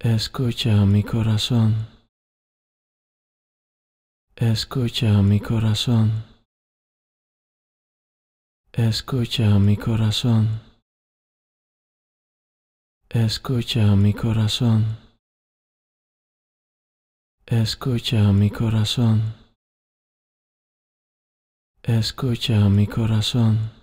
Escucha mi corazón. Escucha mi corazón. Escucha mi corazón. Escucha mi corazón. Escucha mi corazón. Escucha mi corazón.